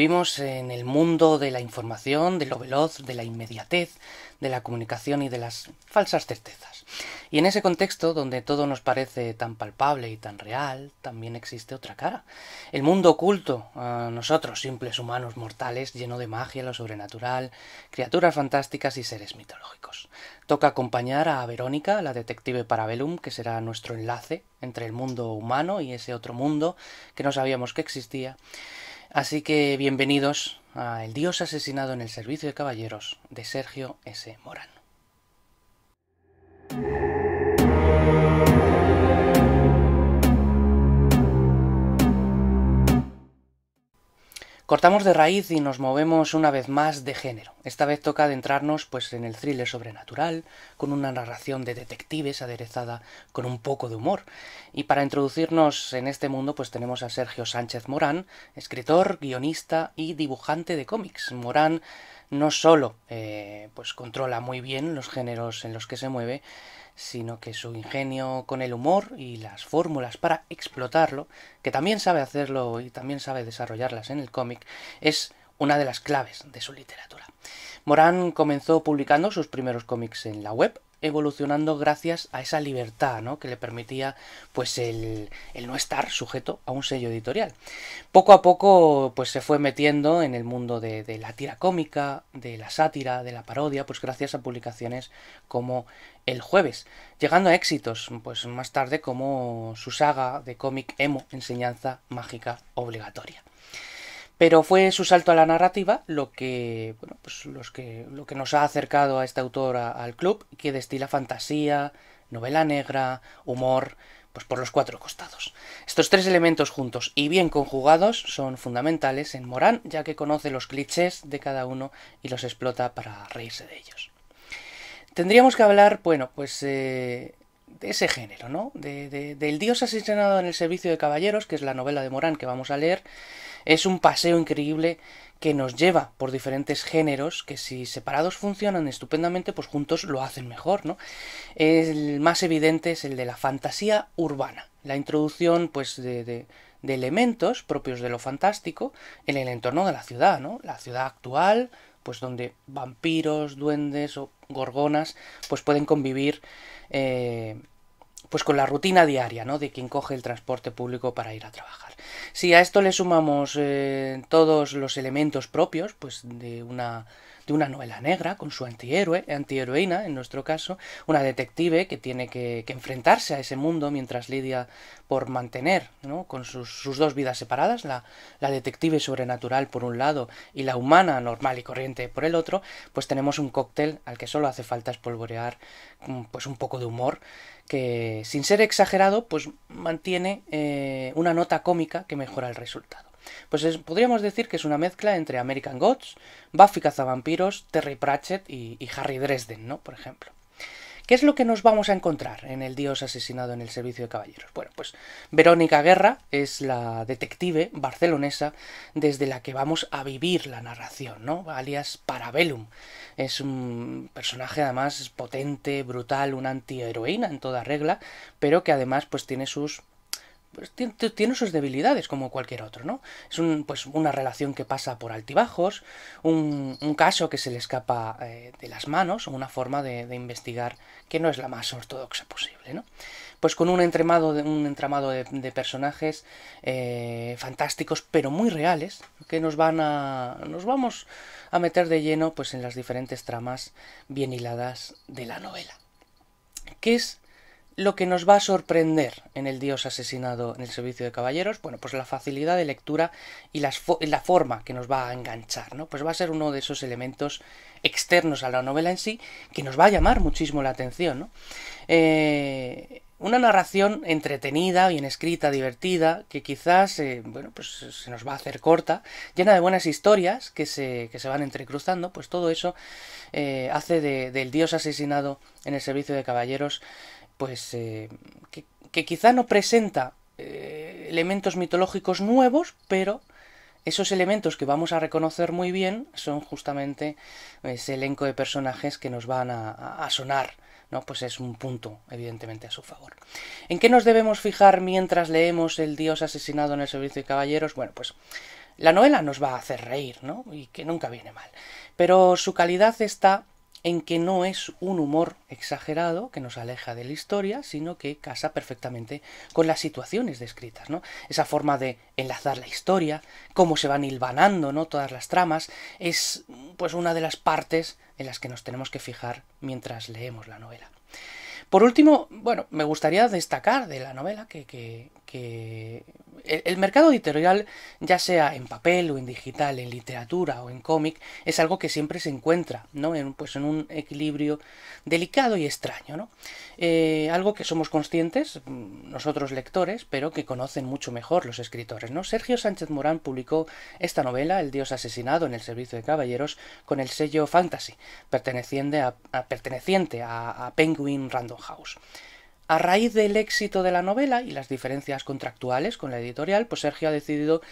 Vivimos en el mundo de la información, de lo veloz, de la inmediatez, de la comunicación y de las falsas certezas. Y en ese contexto, donde todo nos parece tan palpable y tan real, también existe otra cara. El mundo oculto, a nosotros, simples humanos mortales, lleno de magia, lo sobrenatural, criaturas fantásticas y seres mitológicos. Toca acompañar a Verónica, la detective Parabellum, que será nuestro enlace entre el mundo humano y ese otro mundo que no sabíamos que existía Así que bienvenidos a El Dios asesinado en el servicio de caballeros de Sergio S. Morán. Cortamos de raíz y nos movemos una vez más de género. Esta vez toca adentrarnos pues en el thriller sobrenatural, con una narración de detectives aderezada con un poco de humor. Y para introducirnos en este mundo pues tenemos a Sergio Sánchez Morán, escritor, guionista y dibujante de cómics. Morán no solo eh, pues controla muy bien los géneros en los que se mueve, sino que su ingenio con el humor y las fórmulas para explotarlo, que también sabe hacerlo y también sabe desarrollarlas en el cómic, es una de las claves de su literatura. Morán comenzó publicando sus primeros cómics en la web, evolucionando gracias a esa libertad ¿no? que le permitía pues el, no estar sujeto a un sello editorial. Poco a poco pues se fue metiendo en el mundo de, la tira cómica, de la sátira, de la parodia, pues gracias a publicaciones como El Jueves, llegando a éxitos pues más tarde como su saga de cómic emo, Enseñanza Mágica Obligatoria. Pero fue su salto a la narrativa lo que, bueno, pues lo que nos ha acercado a este autor al club, que destila fantasía, novela negra, humor, pues por los cuatro costados. Estos tres elementos juntos y bien conjugados son fundamentales en Morán, ya que conoce los clichés de cada uno y los explota para reírse de ellos. Tendríamos que hablar, bueno, pues eh, de ese género, ¿no? De, del dios asesinado en el servicio de caballeros, que es la novela de Morán que vamos a leer, es un paseo increíble que nos lleva por diferentes géneros que si separados funcionan estupendamente, pues juntos lo hacen mejor, ¿no? El más evidente es el de la fantasía urbana, la introducción pues de, elementos propios de lo fantástico en el entorno de la ciudad, ¿no? La ciudad actual, pues donde vampiros, duendes o gorgonas pues pueden convivir eh, pues con la rutina diaria, ¿no? De quien coge el transporte público para ir a trabajar. Si a esto le sumamos eh, todos los elementos propios, pues de una de una novela negra con su antihéroe, antiheroína en nuestro caso, una detective que tiene que, enfrentarse a ese mundo mientras lidia por mantener, ¿no? Con sus, sus dos vidas separadas, la, detective sobrenatural por un lado y la humana normal y corriente por el otro, pues tenemos un cóctel al que solo hace falta espolvorear mm, pues un poco de humor que sin ser exagerado, pues mantiene eh, una nota cómica que mejora el resultado. Pues podríamos decir que es una mezcla entre American Gods, Buffy Cazavampiros, Terry Pratchett y, y Harry Dresden, ¿no? Por ejemplo. ¿Qué es lo que nos vamos a encontrar en El Dios asesinado en el servicio de caballeros? Bueno, pues Verónica Guerra es la detective barcelonesa desde la que vamos a vivir la narración, ¿no? Alias Parabellum. Es un personaje además potente, brutal, una antiheroína en toda regla, pero que además pues tiene sus pues, tiene sus debilidades como cualquier otro, ¿no? Es un, pues, una relación que pasa por altibajos, un, un caso que se le escapa eh, de las manos, una forma de, investigar que no es la más ortodoxa posible, ¿no? Pues con un entramado de, un entramado de, personajes eh, fantásticos, pero muy reales, que nos van a. nos vamos a meter de lleno pues, en las diferentes tramas bien hiladas de la novela. ¿Qué es lo que nos va a sorprender en el dios asesinado en el servicio de caballeros, bueno, pues la facilidad de lectura y la forma que nos va a enganchar, ¿no? Pues va a ser uno de esos elementos externos a la novela en sí que nos va a llamar muchísimo la atención, ¿no? Eh, una narración entretenida, bien escrita, divertida, que quizás eh, bueno, pues se nos va a hacer corta, llena de buenas historias que se, que se van entrecruzando, pues todo eso eh, hace de, del dios asesinado en el servicio de caballeros pues eh, que, quizá no presenta eh, elementos mitológicos nuevos, pero esos elementos que vamos a reconocer muy bien son justamente pues, ese elenco de personajes que nos van a, a sonar. ¿no? Pues es un punto, evidentemente, a su favor. ¿En qué nos debemos fijar mientras leemos El dios asesinado en el servicio de caballeros? Bueno, pues la novela nos va a hacer reír, ¿no? Y que nunca viene mal. Pero su calidad está en que no es un humor exagerado que nos aleja de la historia, sino que casa perfectamente con las situaciones descritas, ¿no? Esa forma de enlazar la historia, cómo se van hilvanando, ¿no? Todas las tramas, es pues una de las partes en las que nos tenemos que fijar mientras leemos la novela. Por último, bueno, me gustaría destacar de la novela que, que el, mercado editorial, ya sea en papel o en digital, en literatura o en cómic, es algo que siempre se encuentra, ¿no? En, pues en un equilibrio delicado y extraño, eh, algo que somos conscientes, mm, nosotros lectores, pero que conocen mucho mejor los escritores, ¿no? Sergio Sánchez Morán publicó esta novela, El dios asesinado en el servicio de caballeros, con el sello Fantasy, perteneciente a Penguin Random House. A raíz del éxito de la novela y las diferencias contractuales con la editorial, pues Sergio ha decidido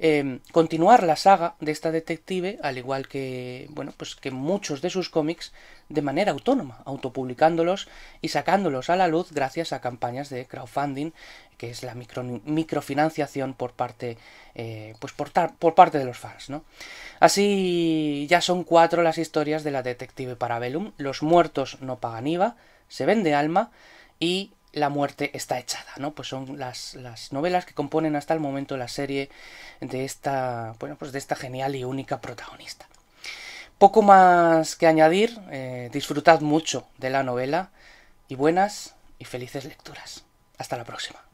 em, continuar la saga de esta detective, al igual que, bueno, pues que muchos de sus cómics, de manera autónoma, autopublicándolos y sacándolos a la luz gracias a campañas de crowdfunding, que es la microfinanciación por parte, eh, pues parte de los fans, Así ya son cuatro las historias de la detective Parabellum, Los muertos no pagan IVA, Se vende alma, y La muerte está echada, ¿no? Pues son las, las novelas que componen hasta el momento la serie de esta, bueno, pues de esta genial y única protagonista. Poco más que añadir, eh, disfrutad mucho de la novela y buenas y felices lecturas. Hasta la próxima.